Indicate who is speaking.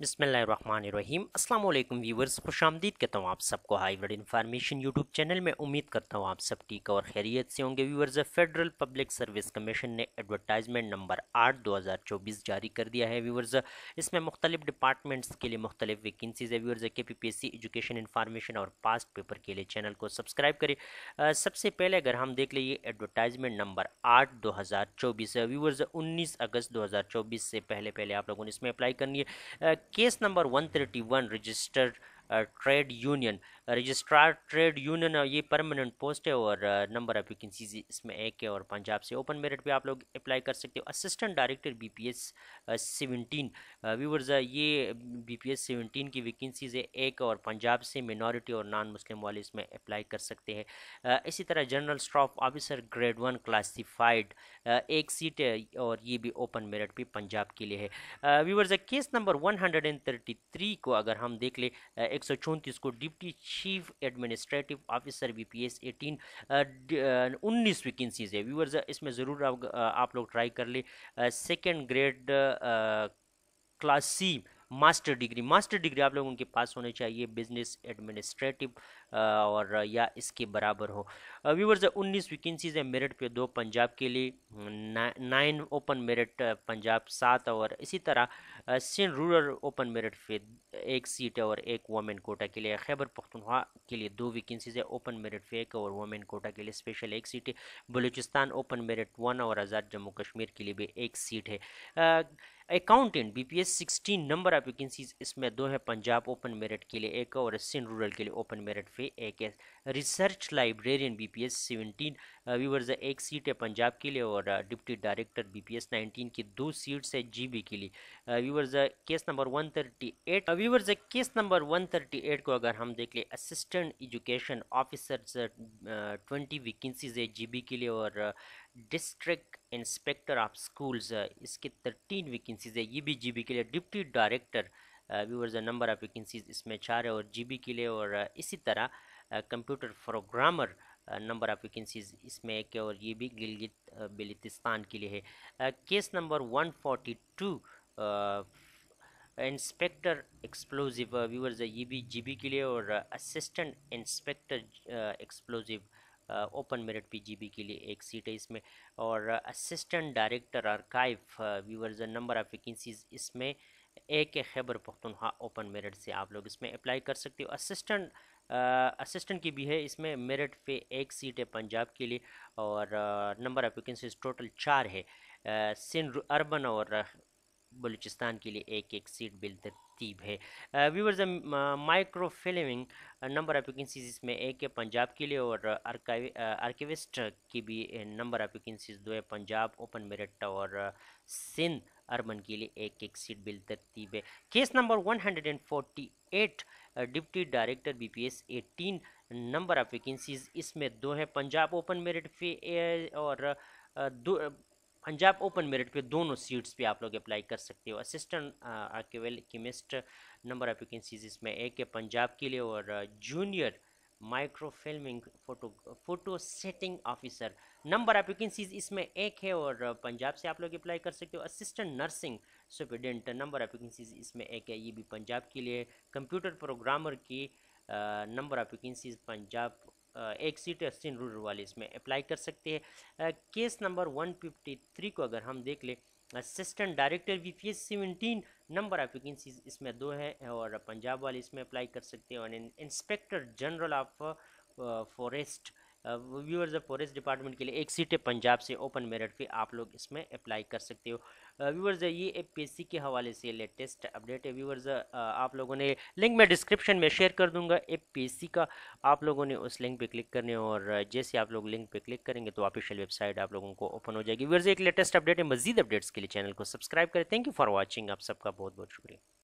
Speaker 1: बिसमीम अल्लाम व्यूवर्स खुश आमदीद कहता हूँ आप सबको हाईवर्ड इन्फॉर्मेशन यूट्यूब चैनल में उम्मीद करता हूँ आप सब ठीक और खैरियत से होंगे viewers Federal Public Service Commission ने एडवर्टाइजमेंट नंबर आठ दो हज़ार चौबीस जारी कर दिया है व्यूवर्स इसमें मुख्तलिफ डिपार्टमेंट्स के लिए मुख्तलिफ वैकेंसीज है व्यूवर्स के P P S C education information और पास्ट पेपर के लिए चैनल को सब्सक्राइब करें सबसे पहले अगर हम देख लीजिए एडवर्टाइजमेंट नंबर आठ दो हज़ार चौबीस व्यूवर्स उन्नीस अगस्त दो हज़ार चौबीस से पहले पहले आप लोगों ने इसमें अप्लाई करनी है case number 131 registered trade union registrar trade union ये परमानेंट पोस्ट है और नंबर ऑफ वैकेंसीज इसमें एक है और पंजाब से ओपन मेरिट पे आप लोग अप्लाई कर सकते हो assistant director B P S seventeen viewers ये बी पी एस सेवनटीन की वैकेंसीज है एक और पंजाब से मिनोरिटी और नॉन मुस्लिम वाले इसमें अप्लाई कर सकते हैं uh, इसी तरह general staff officer grade one classified एक सीट है और ये भी ओपन मेरिट पर पंजाब के लिए है viewers case number one hundred and thirty three को अगर हम देख ले uh, एक सौ चौंतीस को deputy chief administrative officer B P S eighteen उन्नीस वैकेंसीज है व्यूअर्स इसमें ज़रूर आप, आप लोग ट्राई कर ले second grade class C master degree master degree आप लोगों के पास होने चाहिए बिजनेस एडमिनिस्ट्रेटिव और या इसके बराबर हो व्यूवर्स उन्नीस वैकेंसीज है मेरिट पे दो पंजाब के लिए नाइन ओपन मेरिट पंजाब सात और इसी तरह सिंध रूरल ओपन मेरिट पे एक सीट है और एक वोमेन कोटा के लिए खैबर पख्तनख्वा के लिए दो वैकेंसीज है ओपन मेरिट पे एक और वोमेन कोटा के लिए स्पेशल एक सीट है बलूचिस्तान ओपन मेरिट वन और आज़ाद जम्मू कश्मीर के लिए भी एक सीट है accountant B P S sixteen number of vacancies इसमें दो है पंजाब ओपन मेरिट के लिए एक और सिंध रूरल के लिए ओपन मेरिट पे एक है research librarian B P S seventeen viewers एक सीट है पंजाब के लिए और deputy director B P S nineteen की दो सीट्स है जीबी के लिए viewers case number one thirty eight viewers case number one thirty eight को अगर हम देख लें assistant education officer twenty vacancies है बी के लिए और डिस्ट्रिक्ट इंस्पेक्टर ऑफ स्कूल्स इसके थर्टीन वैकेंसीज़ है ये भी जीबी के लिए deputy director viewers number of vacancies इसमें चार है और जीबी के लिए और इसी तरह computer programmer number of vacancies इसमें एक है और ये भी गिलगित बलितिस्तान के लिए है case number one two inspector explosive viewers ये भी जीबी के लिए और assistant inspector explosive uh, open merit PGB के लिए एक सीट है इसमें और assistant director archive viewers number of vacancies इसमें एक है खैबर पख्तनख्वा ओपन मेरिट से आप लोग इसमें अप्लाई कर सकते हो असिस्टेंट असिस्टेंट की भी है इसमें मेरिट पे एक सीट है पंजाब के लिए और नंबर ऑफ़ वैकेंसीज टोटल चार है सिंध अर्बन और बलूचिस्तान के लिए एक एक सीट बिल तरतीब है viewers micro filming number of vacancies इसमें एक है पंजाब के लिए और आर्किविस्ट की भी नंबर ऑफ वैकेंसीज दो है पंजाब ओपन मेरिट और सिंध अर्बन के लिए एक एक सीट बिल तरतीब है case number 148 deputy director BPS 18 number of vacancies इसमें दो है पंजाब ओपन मेरिट और दो पंजाब ओपन मेरिट पे दोनों सीट्स पे आप लोग अप्लाई कर सकते हो assistant archival chemist number of vacancies इसमें एक है पंजाब के लिए और junior micro filming photo photo setting officer number of vacancies इसमें एक है और पंजाब से आप लोग अप्लाई कर सकते हो assistant nursing superintendent number of vacancies इसमें एक है ये भी पंजाब के लिए कंप्यूटर प्रोग्रामर की नंबर ऑफ वैकेंसीज पंजाब एक सीट एस्टिन रूरल वाले इसमें अप्लाई कर सकते हैं केस नंबर 153 को अगर हम देख लें assistant director V P S seventeen number of vacancy इसमें दो है और पंजाब वाले इसमें अप्लाई कर सकते हैं और inspector general of forest uh, viewers forest department के लिए एक सीट है पंजाब से ओपन मेरिट पे आप लोग इसमें अप्लाई कर सकते हो व्यूअर्स ये एपीएससी के हवाले से लेटेस्ट अपडेट है व्यूअर्स आप लोगों ने लिंक मैं डिस्क्रिप्शन में शेयर कर दूंगा एपीएससी का आप लोगों ने उस लिंक पे क्लिक करने और जैसे आप लोग लिंक पे क्लिक करेंगे तो ऑफिशियल वेबसाइट आप लोगों को ओपन हो जाएगी व्यूअर्स एक लेटेस्ट अपडेट है मजीद अपडेट्स के लिए चैनल को सब्सक्राइब करें थैंक यू फॉर वॉचिंग आप सबका बहुत बहुत शुक्रिया